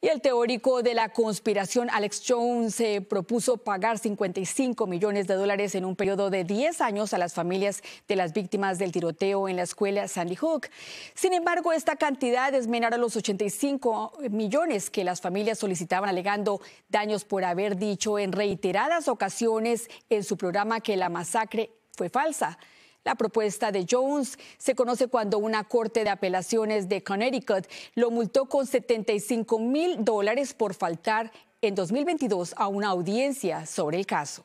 Y el teórico de la conspiración Alex Jones se propuso pagar 55 millones de dólares en un periodo de 10 años a las familias de las víctimas del tiroteo en la escuela Sandy Hook. Sin embargo, esta cantidad es a los 85 millones que las familias solicitaban alegando daños por haber dicho en reiteradas ocasiones en su programa que la masacre fue falsa. La propuesta de Jones se conoce cuando una corte de apelaciones de Connecticut lo multó con 75 mil dólares por faltar en 2022 a una audiencia sobre el caso.